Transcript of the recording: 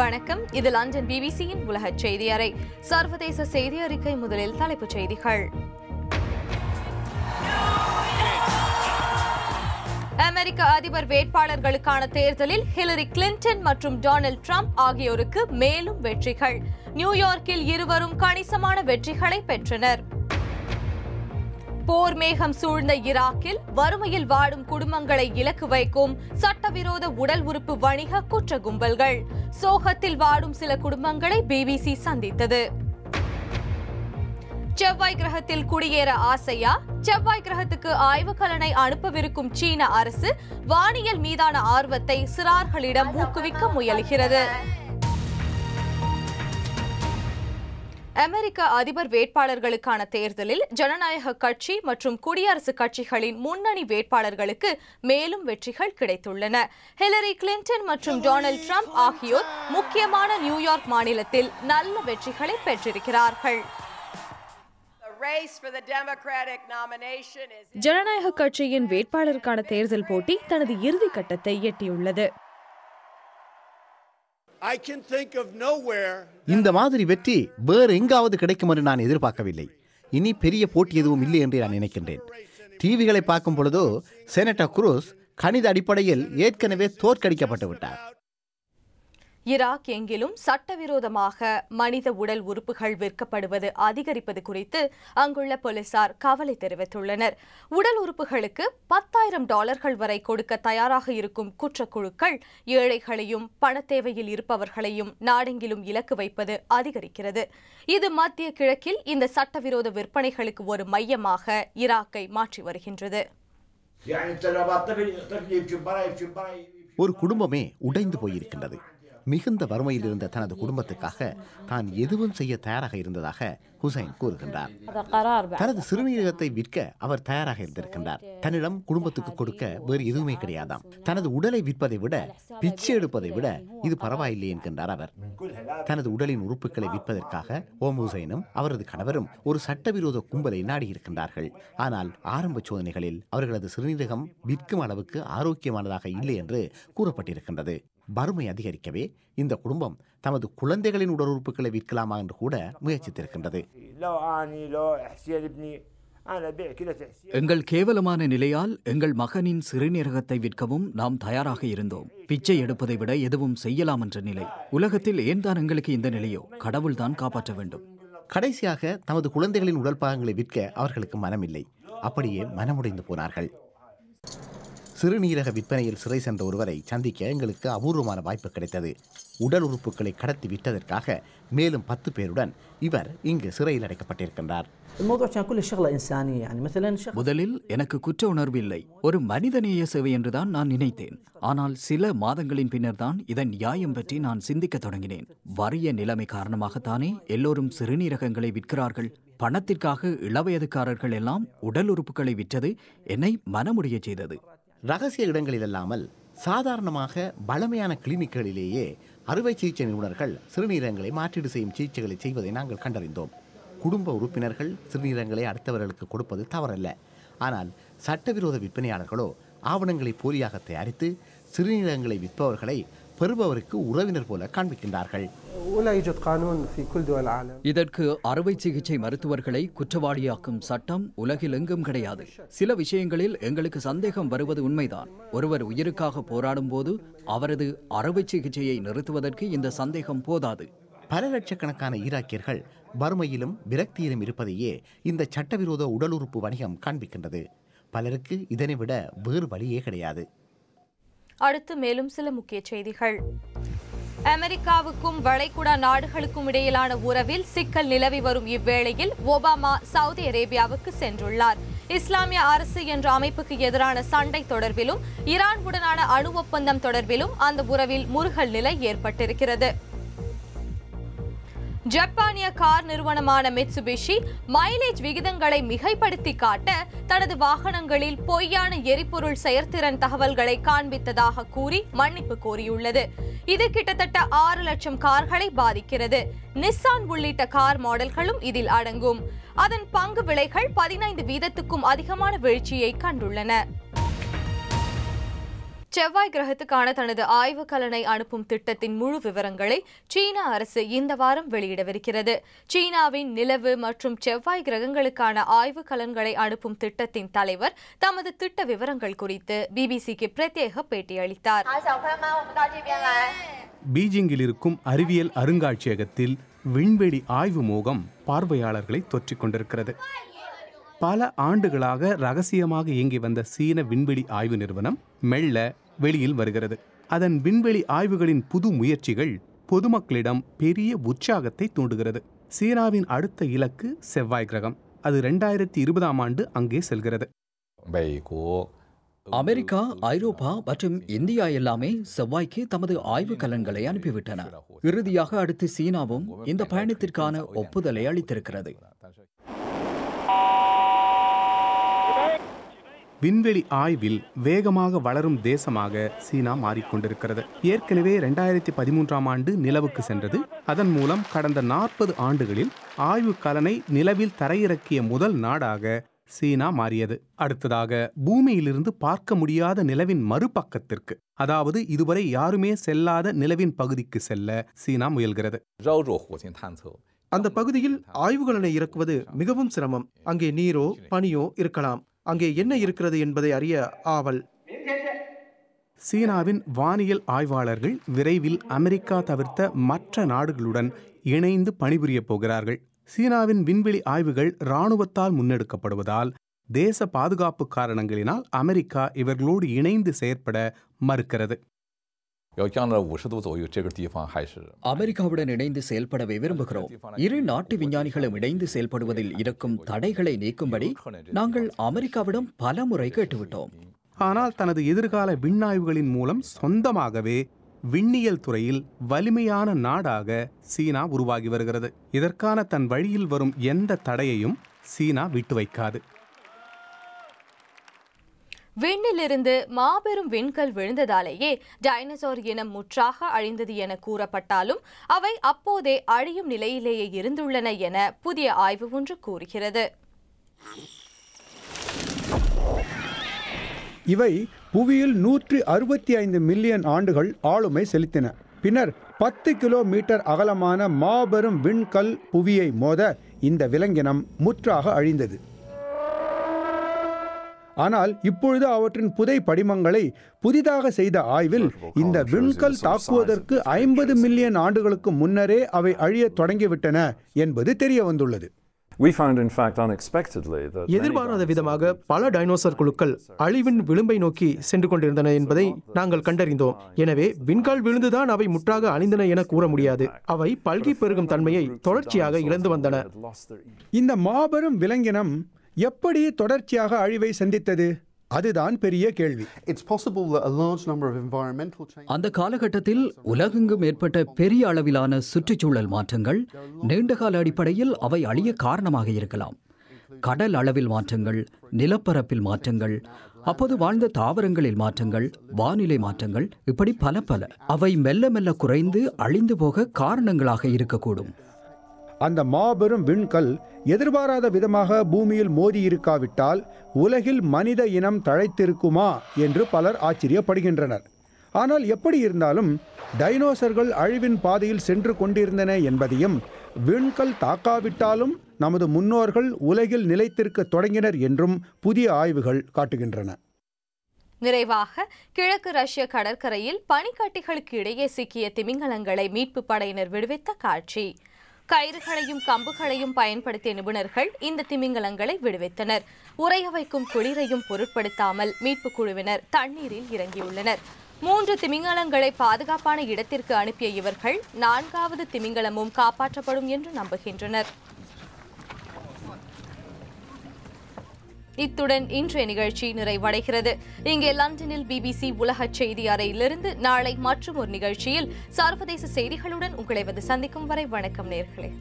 வணக்கம் இது லண்டன் பிபிசியின் உலக செய்தி அறை சர்வதேச செய்தி அறிக்கை முதலில் தலைப்புச் செய்திகள் அமெரிக்க அதிபர் வேட்பாளர்களுக்கான தேர்தலில் ஹிலரி கிளின்டன் மற்றும் டொனால்ட் ட்ரம்ப் ஆகியோருக்கு மேலும் வெற்றிகள் நியூயார்க்கில் இருவரும் கணிசமான வெற்றிகளை பெற்றனர் போர் மேகம் சூழ்ந்த ஈராக்கில் வறுமையில் வாடும் குடும்பங்களை இலக்கு வைக்கும் சட்டவிரோத உடல் உறுப்பு வணிக குற்ற கும்பல்கள் சோகத்தில் வாடும் சில குடும்பங்களை பிபிசி சந்தித்தது செவ்வாய் கிரகத்தில் குடியேற ஆசையா செவ்வாய் கிரகத்துக்கு ஆய்வுக்கலனை அனுப்பவிருக்கும் சீன அரசு வானியல் மீதான ஆர்வத்தை சிறார்களிடம் ஊக்குவிக்க முயல்கிறது அமெரிக்க அதிபர் வேட்பாளர்களுக்கான தேர்தலில் ஜனநாயக கட்சி மற்றும் குடியரசுக் கட்சிகளின் முன்னணி வேட்பாளர்களுக்கு மேலும் வெற்றிகள் கிடைத்துள்ளன ஹிலரி கிளின்டன் மற்றும் டொனால்டு ட்ரம்ப் ஆகியோர் முக்கியமான நியூயார்க் மாநிலத்தில் நல்ல வெற்றிகளை பெற்றிருக்கிறார்கள் ஜனநாயக கட்சியின் வேட்பாளருக்கான தேர்தல் போட்டி தனது இறுதி கட்டத்தை எட்டியுள்ளது இந்த மாதிரி வெற்றி வேறு எங்காவது கிடைக்கும் என்று நான் எதிர்பார்க்கவில்லை இனி பெரிய போட்டி எதுவும் இல்லை என்று நான் நினைக்கின்றேன் டிவிகளை பார்க்கும் பொழுதோ செனட்டா குரூஸ் கணித அடிப்படையில் ஏற்கனவே தோற்கடிக்கப்பட்டு விட்டார் ஈராக் எங்கிலும் சட்டவிரோதமாக மனித உடல் உறுப்புகள் விற்கப்படுவது அதிகரிப்பது குறித்து அங்குள்ள போலீசார் கவலை தெரிவித்துள்ளனர் உடல் உறுப்புகளுக்கு பத்தாயிரம் டாலர்கள் வரை கொடுக்க தயாராக இருக்கும் குற்றக்குழுக்கள் ஏழைகளையும் பணத்தேவையில் இருப்பவர்களையும் நாடெங்கிலும் இலக்கு வைப்பது அதிகரிக்கிறது இது மத்திய கிழக்கில் இந்த சட்டவிரோத விற்பனைகளுக்கு ஒரு மையமாக ஈராக்கை மாற்றி வருகின்றது ஒரு குடும்பமே உடைந்து போயிருக்கின்றது மிகுந்த வறுமையில் இருந்த தனது குடும்பத்துக்காக தான் எதுவும் செய்ய தயாராக இருந்ததாக ஹுசைன் கூறுகின்றார் தனது சிறுநீரகத்தை விற்க அவர் தயாராக இருந்திருக்கின்றார் தன்னிடம் குடும்பத்துக்கு கொடுக்க வேறு எதுவுமே கிடையாதாம் தனது உடலை விற்பதை விட பிச்சை எடுப்பதை விட இது பரவாயில்லை என்கின்றார் அவர் தனது உடலின் உறுப்புகளை விற்பதற்காக ஓம் ஹுசைனும் அவரது கணவரும் ஒரு சட்டவிரோத கும்பலை நாடியிருக்கின்றார்கள் ஆனால் ஆரம்ப சோதனைகளில் அவர்களது சிறுநீரகம் விற்கும் அளவுக்கு ஆரோக்கியமானதாக இல்லை என்று கூறப்பட்டிருக்கின்றது வறுமை அதிகரிக்கவே இந்த குடும்பம் தமது குழந்தைகளின் உடலுறுப்புகளை விற்கலாமா என்று கூட முயற்சித்திருக்கின்றது எங்கள் கேவலமான நிலையால் எங்கள் மகனின் சிறுநீரகத்தை விற்கவும் நாம் தயாராக இருந்தோம் பிச்சை எடுப்பதை விட எதுவும் செய்யலாம் என்ற நிலை உலகத்தில் ஏன் தான் எங்களுக்கு இந்த நிலையோ கடவுள்தான் காப்பாற்ற வேண்டும் கடைசியாக தமது குழந்தைகளின் உடல் பாகங்களை விற்க அவர்களுக்கு மனமில்லை அப்படியே மனமுடைந்து போனார்கள் சிறுநீரக விற்பனையில் சிறை சென்ற ஒருவரை சந்திக்க எங்களுக்கு அபூர்வமான வாய்ப்பு கிடைத்தது உடல் உறுப்புகளை கடத்தி விட்டதற்காக மேலும் பத்து பேருடன் இவர் இங்கு சிறையில் அடைக்கப்பட்டிருக்கின்றார் முதலில் எனக்கு குற்ற உணர்வு இல்லை ஒரு மனிதநேய சேவை என்றுதான் நான் நினைத்தேன் ஆனால் சில மாதங்களின் பின்னர் தான் இதன் நியாயம் பற்றி நான் சிந்திக்க தொடங்கினேன் வறிய நிலைமை காரணமாகத்தானே எல்லோரும் சிறுநீரகங்களை விற்கிறார்கள் பணத்திற்காக இளவயதுக்காரர்கள் எல்லாம் உடல் உறுப்புகளை விற்றது என்னை மனமுடிய செய்தது ரகசிய இடங்களில் அல்லாமல் சாதாரணமாக பழமையான கிளினிக்களிலேயே அறுவை சிகிச்சை நிபுணர்கள் சிறுநீரகங்களை மாற்றீடு செய்யும் சிகிச்சைகளை செய்வதை நாங்கள் கண்டறிந்தோம் குடும்ப உறுப்பினர்கள் சிறுநீரகங்களை அடுத்தவர்களுக்கு கொடுப்பது தவறல்ல ஆனால் சட்டவிரோத விற்பனையாளர்களோ ஆவணங்களை போலியாக தயாரித்து சிறுநீரகங்களை விற்பவர்களை பெறுபவருக்கு உறவினர் போல காண்பிக்கின்றார்கள் இதற்கு அறுவை சிகிச்சை மருத்துவர்களை குற்றவாளியாக்கும் சட்டம் உலகில் எங்கும் கிடையாது சில விஷயங்களில் எங்களுக்கு சந்தேகம் வருவது உண்மைதான் ஒருவர் உயிருக்காக போராடும் போது அவரது அறுவை சிகிச்சையை நிறுத்துவதற்கு இந்த சந்தேகம் போதாது பல லட்சக்கணக்கான ஈராக்கியர்கள் வறுமையிலும் விரக்தியிலும் இருப்பதையே இந்த சட்டவிரோத உடலுறுப்பு வணிகம் காண்பிக்கின்றது பலருக்கு இதனை விட வேறு வழியே கிடையாது அடுத்து மேலும் சில முக்கிய செய்திகள் அமெரிக்காவுக்கும் வளைகுடா நாடுகளுக்கும் இடையிலான உறவில் சிக்கல் நிலவி வரும் இவ்வேளையில் ஒபாமா சவுதி அரேபியாவுக்கு சென்றுள்ளார் இஸ்லாமிய அரசு என்ற அமைப்புக்கு எதிரான சண்டை தொடர்பிலும் ஈரான் உடனான அணு ஒப்பந்தம் தொடர்பிலும் அந்த உறவில் முருகல் நிலை ஏற்பட்டிருக்கிறது ஜப்பானிய கார் நிறுவனமான மெட்சுபிஷி மைலேஜ் விகிதங்களை மிகைப்படுத்தி காட்ட தனது வாகனங்களில் பொய்யான எரிபொருள் செயற்திறன் தகவல்களை காண்பித்ததாக கூறி மன்னிப்பு கோரியுள்ளது இது கிட்டத்தட்ட ஆறு லட்சம் கார்களை பாதிக்கிறது நிஸ்ஸான் உள்ளிட்ட கார் மாடல்களும் இதில் அடங்கும் அதன் பங்கு விலைகள் பதினைந்து வீதத்துக்கும் அதிகமான வீழ்ச்சியை கண்டுள்ளன செவ்வாய் கிரகத்துக்கான தனது ஆய்வு கலனை அனுப்பும் திட்டத்தின் முழு விவரங்களை சீனா அரசு இந்த வாரம் வெளியிடவிருக்கிறது சீனாவின் நிலவு மற்றும் செவ்வாய் கிரகங்களுக்கான ஆய்வு கலன்களை அனுப்பும் திட்டத்தின் தலைவர் தமது திட்ட விவரங்கள் குறித்து பிபிசிக்கு பிரத்யேக பேட்டியளித்தார் பீஜிங்கில் இருக்கும் அறிவியல் அருங்காட்சியகத்தில் விண்வெளி ஆய்வு மோகம் பார்வையாளர்களை தொற்றிக் கொண்டிருக்கிறது பல ஆண்டுகளாக ரகசியமாக இயங்கி வந்த சீன விண்வெளி ஆய்வு நிறுவனம் மெல்ல வெளியில் வருகிறது அதன் விண்வெளி ஆய்வுகளின் புது முயற்சிகள் பொதுமக்களிடம் பெரிய உற்சாகத்தை தூண்டுகிறது சீனாவின் அடுத்த இலக்கு செவ்வாய் கிரகம் அது ரெண்டாயிரத்தி இருபதாம் ஆண்டு அங்கே செல்கிறது அமெரிக்கா ஐரோப்பா மற்றும் இந்தியா எல்லாமே செவ்வாய்க்கு தமது ஆய்வு கலன்களை அனுப்பிவிட்டன இறுதியாக அடுத்து சீனாவும் இந்த பயணத்திற்கான ஒப்புதலை அளித்திருக்கிறது விண்வெளி ஆய்வில் வேகமாக வளரும் தேசமாக சீனா மாறிக்கொண்டிருக்கிறது ஏற்கனவே இரண்டாயிரத்தி பதிமூன்றாம் ஆண்டு நிலவுக்கு சென்றது அதன் மூலம் கடந்த நாற்பது ஆண்டுகளில் ஆய்வு கலனை நிலவில் தரையிறக்கிய முதல் நாடாக சீனா மாறியது அடுத்ததாக பூமியிலிருந்து பார்க்க முடியாத நிலவின் மறுபக்கத்திற்கு அதாவது இதுவரை யாருமே செல்லாத நிலவின் பகுதிக்கு செல்ல சீனா முயல்கிறது அந்த பகுதியில் ஆய்வுகளனை இறக்குவது மிகவும் சிரமம் அங்கே நீரோ பனியோ இருக்கலாம் அங்கே என்ன இருக்கிறது என்பதை அறிய ஆவல் சீனாவின் வானியல் ஆய்வாளர்கள் விரைவில் அமெரிக்கா தவிர்த்த மற்ற நாடுகளுடன் இணைந்து பணிபுரியப் போகிறார்கள் சீனாவின் விண்வெளி ஆய்வுகள் இராணுவத்தால் முன்னெடுக்கப்படுவதால் தேச பாதுகாப்பு காரணங்களினால் அமெரிக்கா இவர்களோடு இணைந்து செயற்பட மறுக்கிறது அமெரிக்காவுடன் இணைந்து செயல்படவே விரும்புகிறோம் இரு நாட்டு விஞ்ஞானிகளும் இணைந்து செயல்படுவதில் இருக்கும் தடைகளை நீக்கும்படி நாங்கள் அமெரிக்காவிடம் பல முறை கேட்டுவிட்டோம் ஆனால் தனது எதிர்கால விண்ணாய்வுகளின் மூலம் சொந்தமாகவே விண்ணியல் துறையில் வலிமையான நாடாக சீனா உருவாகி வருகிறது இதற்கான தன் வழியில் வரும் எந்த தடையையும் சீனா விட்டு வைக்காது விண்ணிலிருந்து மாபெரும் விண்கல் விழுந்ததாலேயே டைனசோர் இனம் முற்றாக அழிந்தது என கூறப்பட்டாலும் அவை அப்போதே அழியும் நிலையிலேயே இருந்துள்ளன என புதிய ஆய்வு ஒன்று கூறுகிறது இவை புவியில் நூற்றி அறுபத்தி ஐந்து மில்லியன் ஆண்டுகள் ஆளுமை செலுத்தின பின்னர் பத்து கிலோமீட்டர் அகலமான மாபெரும் விண்கல் புவியை மோத இந்த விலங்கினம் முற்றாக அழிந்தது ஆனால் இப்பொழுது அவற்றின் புதை படிமங்களை புதிதாக செய்த ஆய்வில் இந்த விண்கல் தாக்குவதற்கு ஐம்பது மில்லியன் ஆண்டுகளுக்கு முன்னரே அவை அழிய தொடங்கிவிட்டன என்பது தெரிய வந்துள்ளது எதிர்பாராத விதமாக பல டைனோசர் குழுக்கள் அழிவின் விளிம்பை நோக்கி சென்று கொண்டிருந்தன என்பதை நாங்கள் கண்டறிந்தோம் எனவே விண்கால் விழுந்துதான் அவை முற்றாக அழிந்தன என கூற முடியாது அவை பல்கி பெருகும் தன்மையை தொடர்ச்சியாக இழந்து வந்தன இந்த மாபெரும் விலங்கினம் எப்படி தொடர்ச்சியாக அழிவை சந்தித்தது அதுதான் பெரிய கேள்வி அந்த காலகட்டத்தில் உலகெங்கும் ஏற்பட்ட பெரிய அளவிலான சுற்றுச்சூழல் மாற்றங்கள் நீண்டகால அடிப்படையில் அவை அழிய காரணமாக இருக்கலாம் கடல் அளவில் மாற்றங்கள் நிலப்பரப்பில் மாற்றங்கள் அப்போது வாழ்ந்த தாவரங்களில் மாற்றங்கள் வானிலை மாற்றங்கள் இப்படி பல பல அவை மெல்ல மெல்ல குறைந்து அழிந்து போக காரணங்களாக இருக்கக்கூடும் அந்த மாபெரும் விண்கல் எதிர்பாராத விதமாக பூமியில் மோதி இருக்காவிட்டால் உலகில் மனித இனம் தழைத்திருக்குமா என்று பலர் ஆச்சரியப்படுகின்றனர் ஆனால் எப்படி இருந்தாலும் டைனோசர்கள் அழிவின் பாதையில் சென்று கொண்டிருந்தன என்பதையும் விண்கல் தாக்காவிட்டாலும் நமது முன்னோர்கள் உலகில் நிலைத்திருக்க தொடங்கினர் என்றும் புதிய ஆய்வுகள் காட்டுகின்றன நிறைவாக கிழக்கு ரஷ்ய கடற்கரையில் பனிக்கட்டிகளுக்கு இடையே சிக்கிய திமிங்கலங்களை மீட்பு படையினர் விடுவித்த காட்சி கயிறுகளையும் கம்புகளையும் பயன்படுத்திய நிபுணர்கள் இந்த திமிங்கலங்களை விடுவித்தனர் உறைய வைக்கும் குளிரையும் பொருட்படுத்தாமல் மீட்புக் குழுவினர் தண்ணீரில் இறங்கியுள்ளனர் மூன்று திமிங்கலங்களை பாதுகாப்பான இடத்திற்கு அனுப்பிய இவர்கள் நான்காவது திமிங்கலமும் காப்பாற்றப்படும் என்று நம்புகின்றனர் இத்துடன் இன்றைய நிகழ்ச்சி நிறைவடைகிறது இங்கே லண்டனில் பிபிசி உலக செய்தி அறையிலிருந்து நாளை மற்றும் ஒரு நிகழ்ச்சியில் சர்வதேச செய்திகளுடன் உங்களை வந்து சந்திக்கும் வரை வணக்கம் நேர்களே